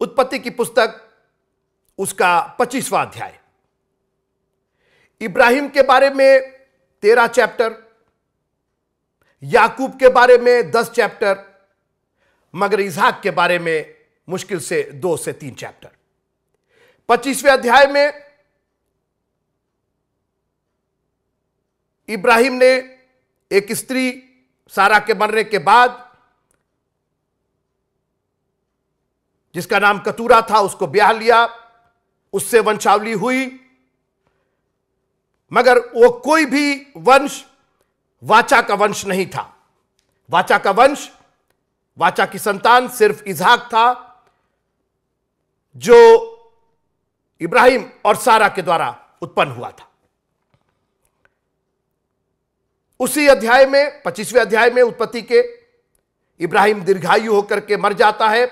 उत्पत्ति की पुस्तक उसका पच्चीसवा अध्याय इब्राहिम के बारे में तेरह चैप्टर याकूब के बारे में दस चैप्टर मगर इजहाक के बारे में मुश्किल से दो से तीन चैप्टर पच्चीसवें अध्याय में इब्राहिम ने एक स्त्री सारा के मरने के बाद जिसका नाम कतूरा था उसको ब्याह लिया उससे वंशावली हुई मगर वो कोई भी वंश वाचा का वंश नहीं था वाचा का वंश वाचा की संतान सिर्फ इजहाक था जो इब्राहिम और सारा के द्वारा उत्पन्न हुआ था उसी अध्याय में पच्चीसवें अध्याय में उत्पत्ति के इब्राहिम दीर्घायु होकर के मर जाता है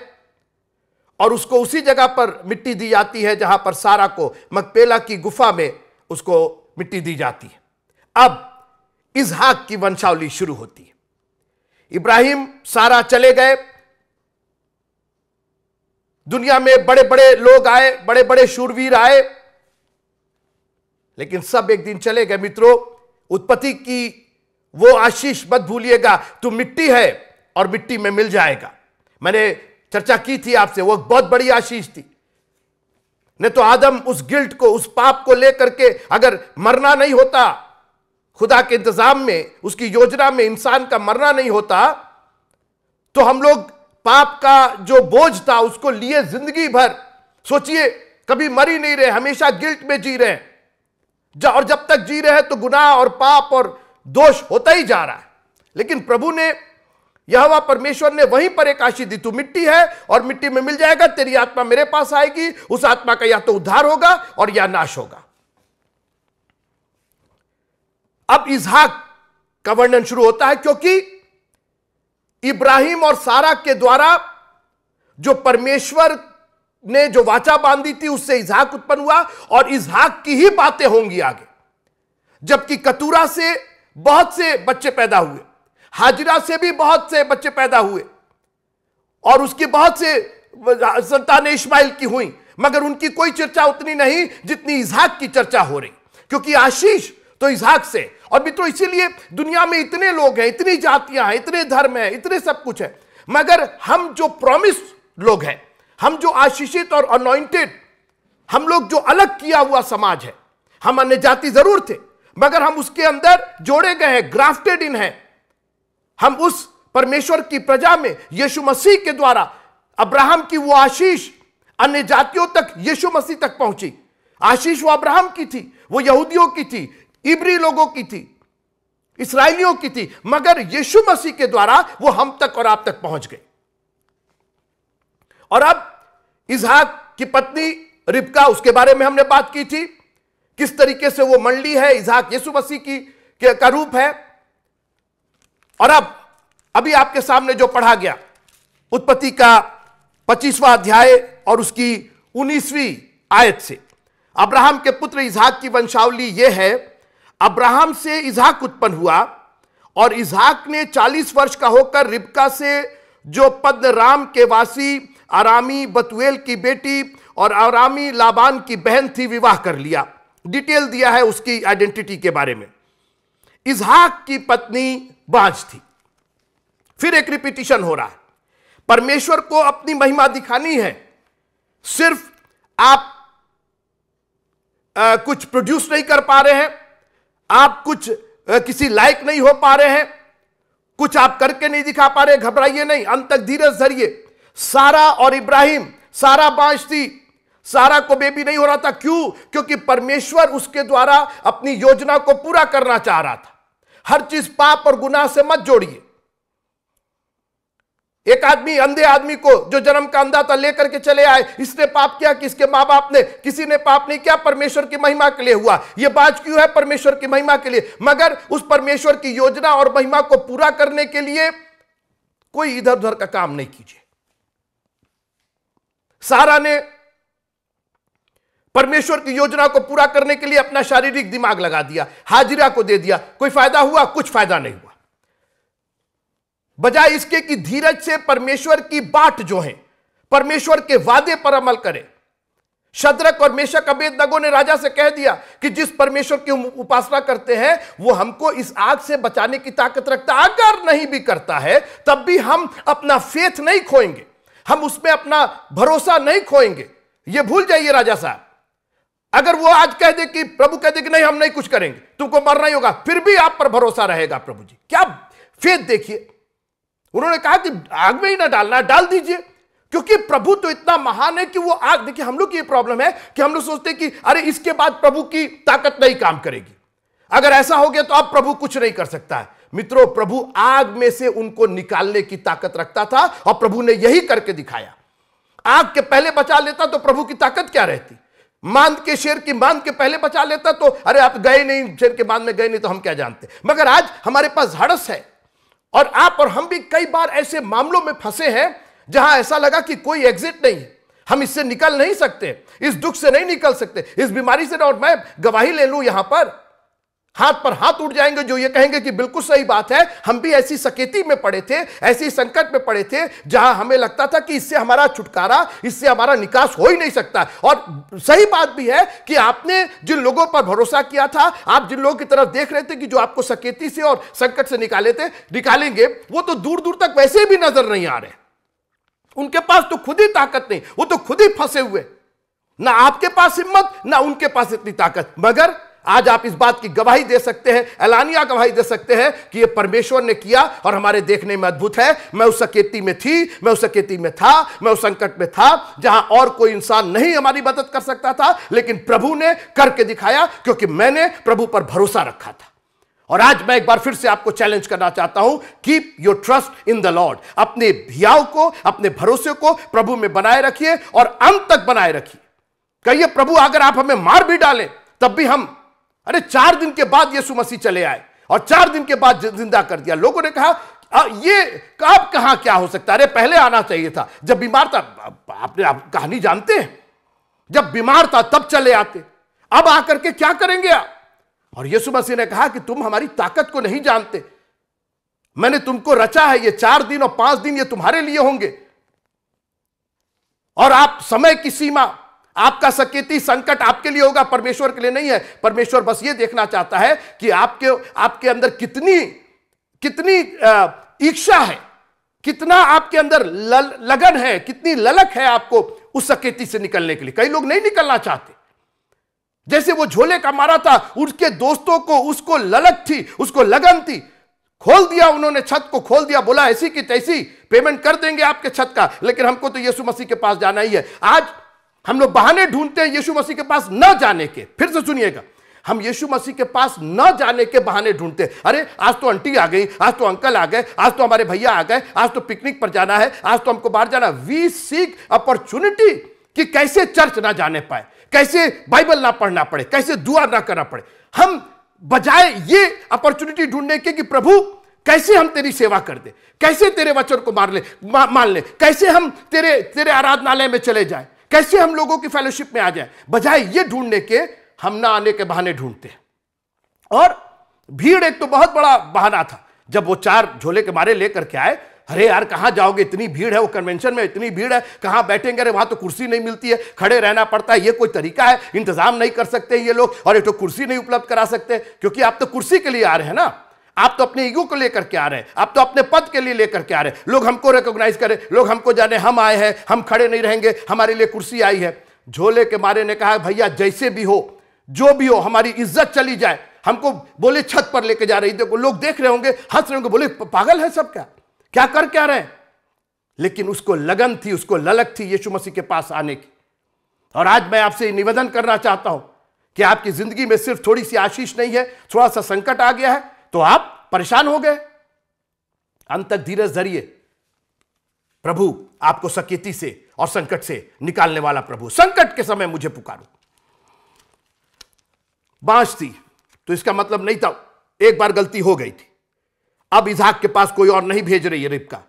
और उसको उसी जगह पर मिट्टी दी जाती है जहां पर सारा को मकपेला की गुफा में उसको मिट्टी दी जाती है अब इसहाक की वंशावली शुरू होती है इब्राहिम सारा चले गए दुनिया में बड़े बड़े लोग आए बड़े बड़े शूरवीर आए लेकिन सब एक दिन चले गए मित्रों उत्पत्ति की वो आशीष मत भूलिएगा तू मिट्टी है और मिट्टी में मिल जाएगा मैंने चर्चा की थी आपसे वो बहुत बड़ी आशीष थी नहीं तो आदम उस गिल्ट को उस पाप को लेकर के अगर मरना नहीं होता खुदा के इंतजाम में उसकी योजना में इंसान का मरना नहीं होता तो हम लोग पाप का जो बोझ था उसको लिए जिंदगी भर सोचिए कभी मर ही नहीं रहे हमेशा गिल्ट में जी रहे और जब तक जी रहे हैं तो गुनाह और पाप और दोष होता ही जा रहा है लेकिन प्रभु ने यह परमेश्वर ने वहीं पर एक आशी दी तू मिट्टी है और मिट्टी में मिल जाएगा तेरी आत्मा मेरे पास आएगी उस आत्मा का या तो उद्धार होगा और या नाश होगा अब इजहाक का वर्णन शुरू होता है क्योंकि इब्राहिम और सारा के द्वारा जो परमेश्वर ने जो वाचा बांधी थी उससे इजहाक उत्पन्न हुआ और इजहाक की ही बातें होंगी आगे जबकि कतूरा से बहुत से बच्चे पैदा हुए हाजिरा से भी बहुत से बच्चे पैदा हुए और उसकी बहुत से संतान इस्माइल की हुई मगर उनकी कोई चर्चा उतनी नहीं जितनी इजहाक की चर्चा हो रही क्योंकि आशीष तो इजहाक से और मित्रों इसीलिए दुनिया में इतने लोग हैं इतनी जातियां हैं इतने धर्म हैं इतने सब कुछ है मगर हम जो प्रॉमिस लोग हैं हम जो आशीषित और अनॉइंटेड हम लोग जो अलग किया हुआ समाज है हम अन्य जाति जरूर थे मगर हम उसके अंदर जोड़े गए हैं ग्राफ्टेड इन हैं हम उस परमेश्वर की प्रजा में यीशु मसीह के द्वारा अब्राहम की वो आशीष अन्य जातियों तक यीशु मसीह तक पहुंची आशीष वो अब्राहम की थी वो यहूदियों की थी इबरी लोगों की थी इसराइलियों की थी मगर यीशु मसीह के द्वारा वो हम तक और आप तक पहुंच गए और अब इजहाक की पत्नी रिबका उसके बारे में हमने बात की थी किस तरीके से वो मंडली है इजहाक यीशु मसीह की का रूप है और अब अभी आपके सामने जो पढ़ा गया उत्पत्ति का पच्चीसवा अध्याय और उसकी उन्नीसवीं आयत से अब्राहम के पुत्र इजहाक की वंशावली यह है अब्राहम से इजहाक उत्पन्न हुआ और इजहाक ने 40 वर्ष का होकर रिबका से जो राम के वासी आरामी बतुएल की बेटी और आरामी लाबान की बहन थी विवाह कर लिया डिटेल दिया है उसकी आइडेंटिटी के बारे में इजहाक की पत्नी बाज थी फिर एक रिपीटिशन हो रहा है परमेश्वर को अपनी महिमा दिखानी है सिर्फ आप आ, कुछ प्रोड्यूस नहीं कर पा रहे हैं आप कुछ आ, किसी लायक नहीं हो पा रहे हैं कुछ आप करके नहीं दिखा पा रहे घबराइए नहीं अंत तक धीरज धरिए सारा और इब्राहिम सारा बांझ थी सारा को बेबी नहीं हो रहा था क्यों क्योंकि परमेश्वर उसके द्वारा अपनी योजना को पूरा करना चाह रहा था हर चीज पाप और गुनाह से मत जोड़िए एक आदमी अंधे आदमी को जो जन्म का अंधा था लेकर के चले आए इसने पाप किया किसके माँ बाप ने किसी ने पाप नहीं किया परमेश्वर की महिमा के लिए हुआ यह बाज क्यों है परमेश्वर की महिमा के लिए मगर उस परमेश्वर की योजना और महिमा को पूरा करने के लिए कोई इधर उधर का काम नहीं कीजिए सारा ने परमेश्वर की योजना को पूरा करने के लिए अपना शारीरिक दिमाग लगा दिया हाजिरा को दे दिया कोई फायदा हुआ कुछ फायदा नहीं हुआ बजाय इसके कि धीरज से परमेश्वर की बाट जो है परमेश्वर के वादे पर अमल करें शद्रक और मेशक अबेद नगो ने राजा से कह दिया कि जिस परमेश्वर की उपासना करते हैं वो हमको इस आग से बचाने की ताकत रखता अगर नहीं भी करता है तब भी हम अपना फेथ नहीं खोएंगे हम उसमें अपना भरोसा नहीं खोएंगे ये भूल जाइए राजा साहब अगर वो आज कह दे कि प्रभु कह दे कि नहीं हम नहीं कुछ करेंगे तुमको मरना ही होगा फिर भी आप पर भरोसा रहेगा प्रभु जी क्या फेद देखिए उन्होंने कहा कि आग में ही ना डालना डाल दीजिए क्योंकि प्रभु तो इतना महान है कि वो आग देखिए हम लोग की ये प्रॉब्लम है कि हम लोग सोचते हैं कि अरे इसके बाद प्रभु की ताकत नहीं काम करेगी अगर ऐसा हो गया तो अब प्रभु कुछ नहीं कर सकता है मित्रों प्रभु आग में से उनको निकालने की ताकत रखता था और प्रभु ने यही करके दिखाया आग के पहले बचा लेता तो प्रभु की ताकत क्या रहती बांध के शेर की बांध के पहले बचा लेता तो अरे आप गए नहीं शेर के बांध में गए नहीं तो हम क्या जानते मगर आज हमारे पास हड़स है और आप और हम भी कई बार ऐसे मामलों में फंसे हैं जहां ऐसा लगा कि कोई एग्जिट नहीं है हम इससे निकल नहीं सकते इस दुख से नहीं निकल सकते इस बीमारी से और मैं गवाही ले लूं यहां पर हाथ पर हाथ उठ जाएंगे जो ये कहेंगे कि बिल्कुल सही बात है हम भी ऐसी सकेती में पड़े थे ऐसी संकट में पड़े थे जहां हमें लगता था कि इससे हमारा छुटकारा इससे हमारा निकास हो ही नहीं सकता और सही बात भी है कि आपने जिन लोगों पर भरोसा किया था आप जिन लोगों की तरफ देख रहे थे कि जो आपको सकेती से और संकट से निकाले थे निकालेंगे वो तो दूर दूर तक वैसे भी नजर नहीं आ रहे उनके पास तो खुद ही ताकत नहीं वो तो खुद ही फंसे हुए ना आपके पास हिम्मत ना उनके पास इतनी ताकत मगर आज आप इस बात की गवाही दे सकते हैं एलानिया गवाही दे सकते हैं कि यह परमेश्वर ने किया और हमारे देखने में अद्भुत है मैं उस अकेती में थी मैं उस अकेती में था मैं उस संकट में था जहां और कोई इंसान नहीं हमारी मदद कर सकता था लेकिन प्रभु ने करके दिखाया क्योंकि मैंने प्रभु पर भरोसा रखा था और आज मैं एक बार फिर से आपको चैलेंज करना चाहता हूं keep your trust in the Lord अपने भियाव को अपने भरोसे को प्रभु में बनाए रखिए और अंत तक बनाए रखिए कहिए प्रभु अगर आप हमें मार भी डालें तब भी हम अरे चार दिन के बाद यीशु मसीह चले आए और चार दिन के बाद जिंदा कर दिया लोगों ने कहा ये अब कहा क्या हो सकता है अरे पहले आना चाहिए था जब बीमार था आपने आप कहानी जानते हैं जब बीमार था तब चले आते अब आकर के क्या करेंगे आप और यीशु मसीह ने कहा कि तुम हमारी ताकत को नहीं जानते मैंने तुमको रचा है ये चार दिन और पांच दिन ये तुम्हारे लिए होंगे और आप समय की सीमा आपका सकेती संकट आपके लिए होगा परमेश्वर के लिए नहीं है परमेश्वर बस ये देखना चाहता है कि आपके आपके अंदर कितनी कितनी इच्छा है कितना आपके अंदर लल, लगन है कितनी ललक है आपको उस सकेती से निकलने के लिए कई लोग नहीं निकलना चाहते जैसे वो झोले का मारा था उसके दोस्तों को उसको ललक थी उसको लगन थी खोल दिया उन्होंने छत को खोल दिया बोला ऐसी की तैसी पेमेंट कर देंगे आपके छत का लेकिन हमको तो यीशु मसीह के पास जाना ही है आज हम लोग बहाने ढूंढते हैं यीशु मसीह के पास न जाने के फिर से सुनिएगा हम यीशु मसीह के पास न जाने के बहाने ढूंढते अरे आज तो आंटी आ गई आज तो अंकल आ गए आज तो हमारे भैया आ गए आज तो पिकनिक पर जाना है आज तो हमको बाहर जाना वी सीक अपॉर्चुनिटी कि कैसे चर्च ना जाने पाए कैसे बाइबल ना पढ़ना पड़े कैसे दुआ ना करना पड़े हम बजाय ये अपॉर्चुनिटी ढूंढने के कि प्रभु कैसे हम तेरी सेवा कर दे कैसे तेरे वचन को मार ले मा, मान ले कैसे हम तेरे तेरे आराधनालय में चले जाए कैसे हम लोगों की फेलोशिप में आ जाए बजाय ये ढूंढने के हम ना आने के बहाने ढूंढते हैं और भीड़ एक तो बहुत बड़ा बहाना था जब वो चार झोले के मारे लेकर के आए अरे यार कहाँ जाओगे इतनी भीड़ है वो कन्वेंशन में इतनी भीड़ है कहाँ बैठेंगे अरे वहाँ तो कुर्सी नहीं मिलती है खड़े रहना पड़ता है ये कोई तरीका है इंतजाम नहीं कर सकते ये लोग और ये तो कुर्सी नहीं उपलब्ध करा सकते क्योंकि आप तो कुर्सी के लिए आ रहे हैं ना आप तो अपने ईगो को लेकर के आ रहे हैं आप तो अपने पद के लिए लेकर के आ रहे हैं लोग हमको रिकोगनाइज करें लोग हमको जाने हम आए हैं हम खड़े नहीं रहेंगे हमारे लिए कुर्सी आई है झोले के मारे ने कहा भैया जैसे भी हो जो भी हो हमारी इज्जत चली जाए हमको बोले छत पर लेके जा रही देखो लोग देख रहे होंगे हंस रहे होंगे बोले पागल है सब क्या क्या कर क्या रहे हैं लेकिन उसको लगन थी उसको ललक थी यीशु मसीह के पास आने की और आज मैं आपसे निवेदन करना चाहता हूं कि आपकी जिंदगी में सिर्फ थोड़ी सी आशीष नहीं है थोड़ा सा संकट आ गया है तो आप परेशान हो गए अंत तक धीरज धरिए प्रभु आपको सकेती से और संकट से निकालने वाला प्रभु संकट के समय मुझे पुकारो बांस थी तो इसका मतलब नहीं था एक बार गलती हो गई थी अब इजहाक के पास कोई और नहीं भेज रही है रिपका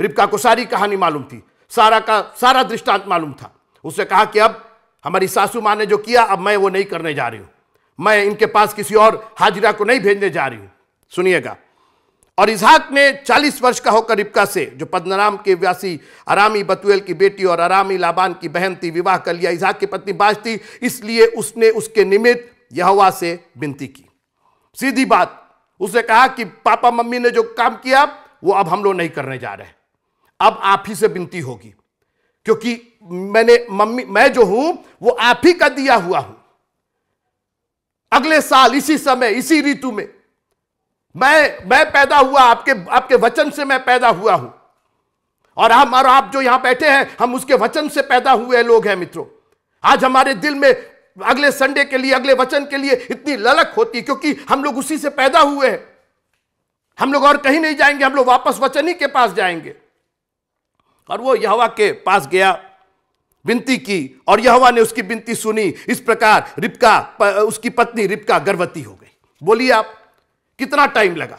रिपका को सारी कहानी मालूम थी सारा का सारा दृष्टांत मालूम था उसने कहा कि अब हमारी सासू माँ ने जो किया अब मैं वो नहीं करने जा रही हूं मैं इनके पास किसी और हाजिरा को नहीं भेजने जा रही हूं सुनिएगा और इजहाक ने 40 वर्ष का होकर रिपका से जो पद्मनाम के व्यासी आरामी बतुएल की बेटी और आरामी लाबान की बहन थी विवाह कर लिया इजहाक की पत्नी बाज थी इसलिए उसने उसके निमित्त यहवा से विनती की सीधी बात उसने कहा कि पापा मम्मी ने जो काम किया वो अब हम लोग नहीं करने जा रहे अब आप ही से विनती होगी क्योंकि मैंने मम्मी मैं जो हूं वो आप ही का दिया हुआ हूं अगले साल इसी समय इसी ऋतु में मैं मैं पैदा हुआ आपके आपके वचन से मैं पैदा हुआ हूं और हम और आप जो यहां बैठे हैं हम उसके वचन से पैदा हुए लोग हैं मित्रों आज हमारे दिल में अगले संडे के लिए अगले वचन के लिए इतनी ललक होती क्योंकि हम लोग उसी से पैदा हुए हैं हम लोग और कहीं नहीं जाएंगे हम लोग वापस वचन ही के पास जाएंगे और वो यहवा के पास गया विनती की और यहवा ने उसकी विनती सुनी इस प्रकार रिपका उसकी पत्नी रिपका गर्भवती हो गई बोलिए आप कितना टाइम लगा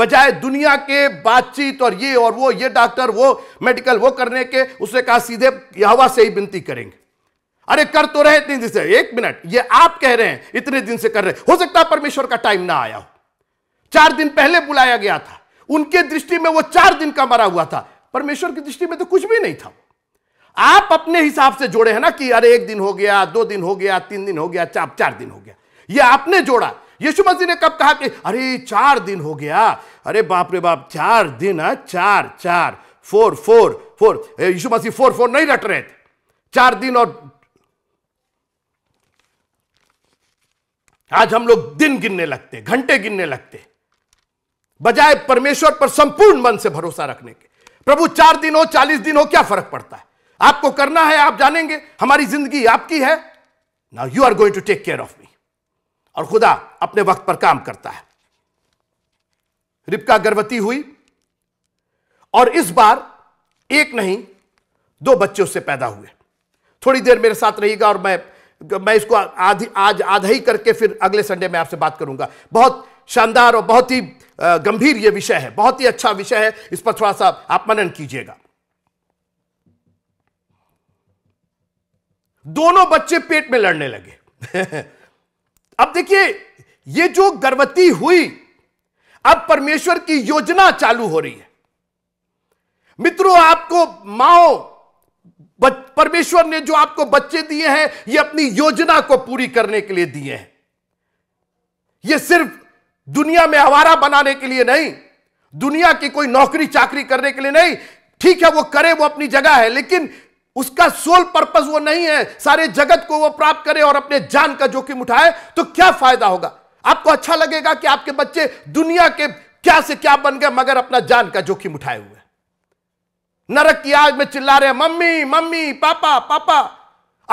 बजाय दुनिया के बातचीत और ये और वो ये डॉक्टर वो मेडिकल वो करने के उसने कहा सीधे यहावा से ही विनती करेंगे अरे कर तो रहे इतने दिन से एक मिनट ये आप कह रहे हैं इतने दिन से कर रहे हो सकता है परमेश्वर का टाइम ना आया हो चार दिन पहले बुलाया गया था उनके दृष्टि में वो चार दिन का मरा हुआ था परमेश्वर की दृष्टि में तो कुछ भी नहीं था आप अपने हिसाब से जोड़े हैं ना कि अरे एक दिन हो गया दो दिन हो गया तीन दिन हो गया चार चार दिन हो गया ये आपने जोड़ा यीशु मसीह ने कब कहा कि अरे चार दिन हो गया अरे बाप रे बाप चार दिन है हाँ, चार चार four four four Yeshu Masih four four नहीं रट रहे थे चार दिन और आज हम लोग दिन गिनने लगते घंटे गिनने लगते बजाय परमेश्वर पर संपूर्ण मन से भरोसा रखने के प्रभु चार दिन हो चालीस दिन हो क्या फर्क पड़ता है आपको करना है आप जानेंगे हमारी जिंदगी आपकी है now you are going to take care of me और खुदा अपने वक्त पर काम करता है रिपका गर्भवती हुई और इस बार एक नहीं दो बच्चे उससे पैदा हुए थोड़ी देर मेरे साथ रहिएगा और मैं मैं इसको आधी आज आधा ही करके फिर अगले संडे में आपसे बात करूंगा बहुत शानदार और बहुत ही गंभीर यह विषय है बहुत ही अच्छा विषय है इस पर थोड़ा सा आप मनन कीजिएगा दोनों बच्चे पेट में लड़ने लगे अब देखिए ये जो गर्भवती हुई अब परमेश्वर की योजना चालू हो रही है मित्रों आपको माओ परमेश्वर ने जो आपको बच्चे दिए हैं ये अपनी योजना को पूरी करने के लिए दिए हैं ये सिर्फ दुनिया में आवारा बनाने के लिए नहीं दुनिया की कोई नौकरी चाकरी करने के लिए नहीं ठीक है वो करे वो अपनी जगह है लेकिन उसका सोल पर्पज वो नहीं है सारे जगत को वो प्राप्त करे और अपने जान का जोखिम उठाए तो क्या फायदा होगा आपको अच्छा लगेगा कि आपके बच्चे दुनिया के क्या से क्या बन गए मगर अपना जान का जोखिम उठाए हुए नरक की आग में चिल्ला रहे मम्मी मम्मी पापा पापा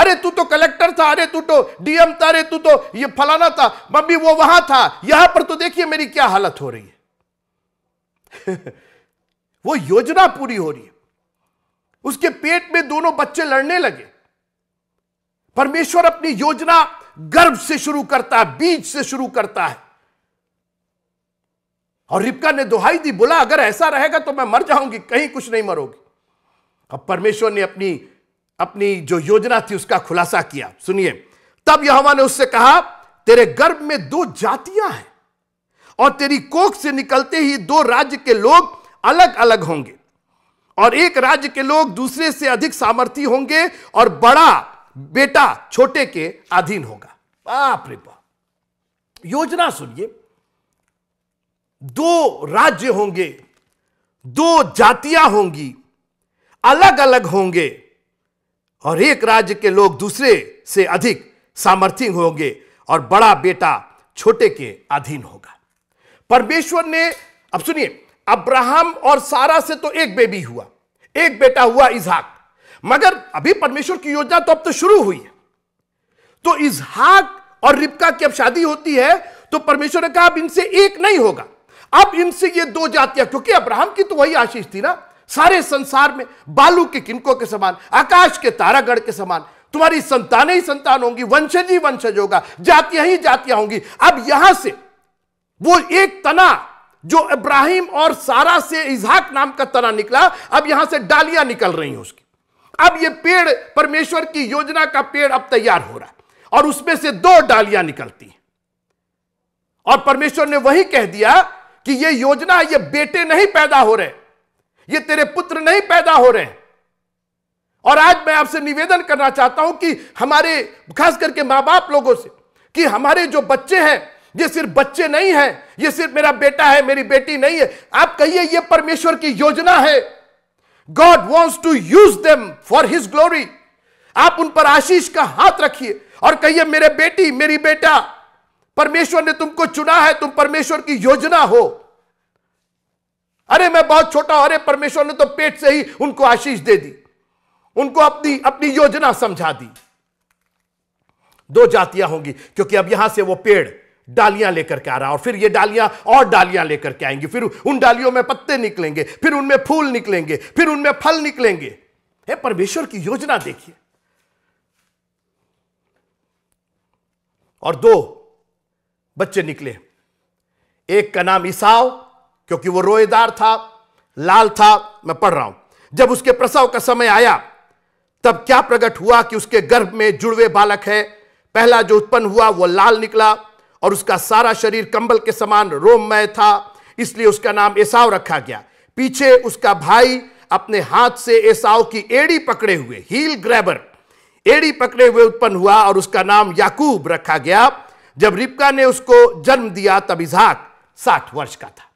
अरे तू तो कलेक्टर था अरे तू तो डीएम था अरे तू तो ये फलाना था मम्मी वो वहां था यहां पर तो देखिए मेरी क्या हालत हो रही है वो योजना पूरी हो रही है उसके पेट में दोनों बच्चे लड़ने लगे परमेश्वर अपनी योजना गर्भ से शुरू करता है बीज से शुरू करता है और रिपका ने दुहाई दी बोला अगर ऐसा रहेगा तो मैं मर जाऊंगी कहीं कुछ नहीं मरोगी अब परमेश्वर ने अपनी अपनी जो योजना थी उसका खुलासा किया सुनिए तब यहोवा ने उससे कहा तेरे गर्भ में दो जातियां हैं और तेरी कोख से निकलते ही दो राज्य के लोग अलग अलग होंगे और एक राज्य के लोग दूसरे से अधिक सामर्थ्य होंगे और बड़ा बेटा छोटे के अधीन होगा बाप रे बाप योजना सुनिए दो राज्य होंगे दो जातियां होंगी अलग अलग होंगे और एक राज्य के लोग दूसरे से अधिक सामर्थ्य होंगे और बड़ा बेटा छोटे के अधीन होगा परमेश्वर ने अब सुनिए अब्राहम और सारा से तो एक बेबी हुआ एक बेटा हुआ इजहाक मगर अभी परमेश्वर की योजना तो अब तो शुरू हुई है तो इजहाक और रिपका की अब शादी होती है तो परमेश्वर ने कहा अब इनसे एक नहीं होगा अब इनसे ये दो जातियां क्योंकि अब्राहम की तो वही आशीष थी ना सारे संसार में बालू के किनकों के समान आकाश के तारागढ़ के समान तुम्हारी संतानें ही संतान होंगी वंशज ही वंशज होगा जातियां ही जातियां होंगी अब यहां से वो एक तना जो इब्राहिम और सारा से इजहाक नाम का तना निकला अब यहां से डालियां निकल रही हैं उसकी अब ये पेड़ परमेश्वर की योजना का पेड़ अब तैयार हो रहा है और उसमें से दो डालियां निकलती हैं और परमेश्वर ने वही कह दिया कि ये योजना ये बेटे नहीं पैदा हो रहे ये तेरे पुत्र नहीं पैदा हो रहे और आज मैं आपसे निवेदन करना चाहता हूं कि हमारे खास करके मां बाप लोगों से कि हमारे जो बच्चे हैं ये सिर्फ बच्चे नहीं है ये सिर्फ मेरा बेटा है मेरी बेटी नहीं है आप कहिए ये परमेश्वर की योजना है God wants to use them for his glory आप उन पर आशीष का हाथ रखिए और कहिए मेरे बेटी मेरी बेटा परमेश्वर ने तुमको चुना है तुम परमेश्वर की योजना हो अरे मैं बहुत छोटा अरे परमेश्वर ने तो पेट से ही उनको आशीष दे दी उनको अपनी अपनी योजना समझा दी दो जातियां होंगी क्योंकि अब यहां से वो पेड़ डालियां लेकर के आ रहा और फिर ये डालियां और डालियां लेकर के आएंगी फिर उन डालियों में पत्ते निकलेंगे फिर उनमें फूल निकलेंगे फिर उनमें फल निकलेंगे हे परमेश्वर की योजना देखिए और दो बच्चे निकले एक का नाम ईसाव क्योंकि वो रोएदार था लाल था मैं पढ़ रहा हूं जब उसके प्रसव का समय आया तब क्या प्रकट हुआ कि उसके गर्भ में जुड़वे बालक है पहला जो उत्पन्न हुआ वो लाल निकला और उसका सारा शरीर कंबल के समान रोममय था इसलिए उसका नाम ऐसाव रखा गया पीछे उसका भाई अपने हाथ से ऐसाव की एड़ी पकड़े हुए हील ग्रैबर एड़ी पकड़े हुए उत्पन्न हुआ और उसका नाम याकूब रखा गया जब रिपका ने उसको जन्म दिया तब इजहाक साठ वर्ष का था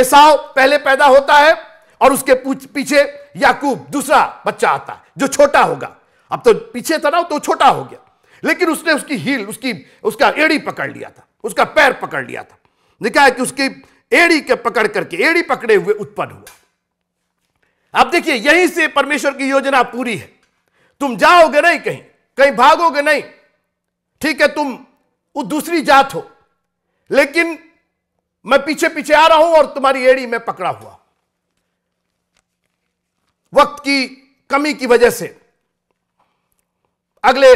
ऐसाव पहले पैदा होता है और उसके पीछे याकूब दूसरा बच्चा आता है जो छोटा होगा अब तो पीछे था ना तो छोटा हो गया लेकिन उसने उसकी हील उसकी उसका एड़ी पकड़ लिया था उसका पैर पकड़ लिया था लिखा है कि उसकी एड़ी के पकड़ करके एड़ी पकड़े हुए उत्पन्न हुआ अब देखिए यहीं से परमेश्वर की योजना पूरी है तुम जाओगे नहीं कहीं कहीं भागोगे नहीं ठीक है तुम वो दूसरी जात हो लेकिन मैं पीछे पीछे आ रहा हूं और तुम्हारी एड़ी में पकड़ा हुआ वक्त की कमी की वजह से अगले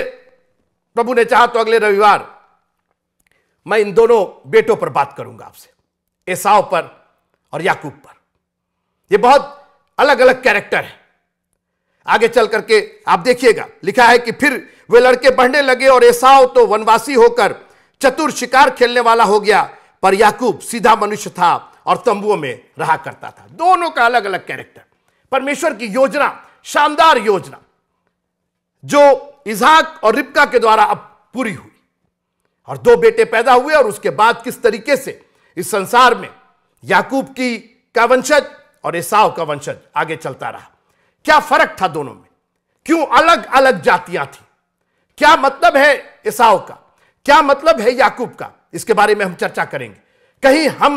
प्रभु ने चाहा तो अगले रविवार मैं इन दोनों बेटों पर बात करूंगा आपसे एसाव पर और याकूब पर ये बहुत अलग अलग कैरेक्टर है आगे चल करके आप देखिएगा लिखा है कि फिर वे लड़के बढ़ने लगे और एसाव तो वनवासी होकर चतुर शिकार खेलने वाला हो गया पर याकूब सीधा मनुष्य था और तंबुओं में रहा करता था दोनों का अलग अलग कैरेक्टर परमेश्वर की योजना शानदार योजना जो इजहाक और रिबका के द्वारा अब पूरी हुई और दो बेटे पैदा हुए और उसके बाद किस तरीके से इस संसार में याकूब की का वंशज और ऐसाव का वंशज आगे चलता रहा क्या फर्क था दोनों में क्यों अलग अलग जातियां थी क्या मतलब है ऐसाओ का क्या मतलब है याकूब का इसके बारे में हम चर्चा करेंगे कहीं हम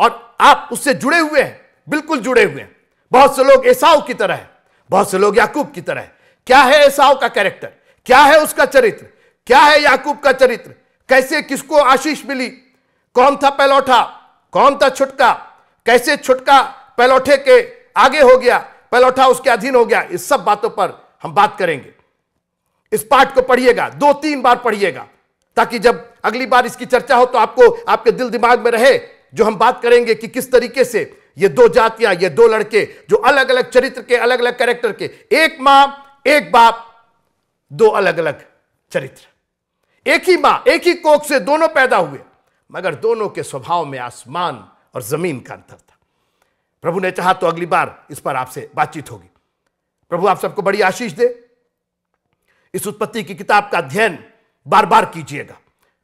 और आप उससे जुड़े हुए हैं बिल्कुल जुड़े हुए हैं बहुत से लोग ऐसाओ की तरह है बहुत से लोग याकूब की तरह है क्या है ऐसा का कैरेक्टर क्या है उसका चरित्र क्या है याकूब का चरित्र कैसे किसको आशीष मिली कौन था पैलौठा कौन था छुटका कैसे छुटका पैलौठे के आगे हो गया पैलौठा उसके अधीन हो गया इस सब बातों पर हम बात करेंगे इस पाठ को पढ़िएगा दो तीन बार पढ़िएगा ताकि जब अगली बार इसकी चर्चा हो तो आपको आपके दिल दिमाग में रहे जो हम बात करेंगे कि किस तरीके से ये दो जातियां ये दो लड़के जो अलग अलग चरित्र के अलग अलग कैरेक्टर के एक मां एक बाप दो अलग अलग चरित्र एक ही मां एक ही कोख से दोनों पैदा हुए मगर दोनों के स्वभाव में आसमान और जमीन का अंतर था प्रभु ने चाहा तो अगली बार इस पर आपसे बातचीत होगी प्रभु आप सबको बड़ी आशीष दे इस उत्पत्ति की किताब का अध्ययन बार बार कीजिएगा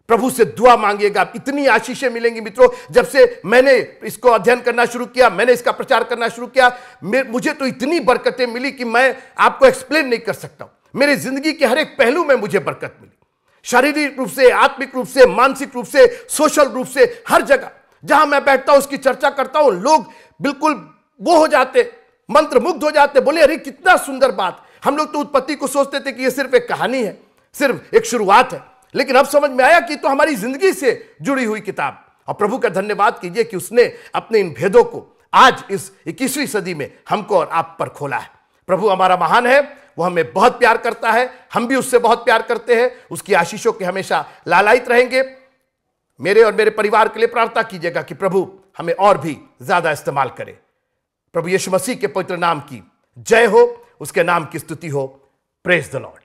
प्रभु से दुआ मांगिएगा इतनी आशीषें मिलेंगी मित्रों जब से मैंने इसको अध्ययन करना शुरू किया मैंने इसका प्रचार करना शुरू किया मुझे तो इतनी बरकतें मिली कि मैं आपको एक्सप्लेन नहीं कर सकता हूं मेरी जिंदगी के हर एक पहलू में मुझे बरकत मिली शारीरिक रूप से आत्मिक रूप से मानसिक रूप से सोशल रूप से हर जगह जहां मैं बैठता हूं उसकी चर्चा करता हूं लोग बिल्कुल वो हो जाते मंत्र मुग्ध हो जाते बोले अरे कितना सुंदर बात हम लोग तो उत्पत्ति को सोचते थे कि ये सिर्फ एक कहानी है सिर्फ एक शुरुआत है लेकिन अब समझ में आया कि तो हमारी जिंदगी से जुड़ी हुई किताब और प्रभु का धन्यवाद कीजिए कि उसने अपने इन भेदों को आज इस इक्कीसवीं सदी में हमको और आप पर खोला है प्रभु हमारा महान है वो हमें बहुत प्यार करता है हम भी उससे बहुत प्यार करते हैं उसकी आशीषों के हमेशा लालायित रहेंगे मेरे और मेरे परिवार के लिए प्रार्थना कीजिएगा कि प्रभु हमें और भी ज्यादा इस्तेमाल करें प्रभु यीशु मसीह के पवित्र नाम की जय हो उसके नाम की स्तुति हो प्रेस द लॉर्ड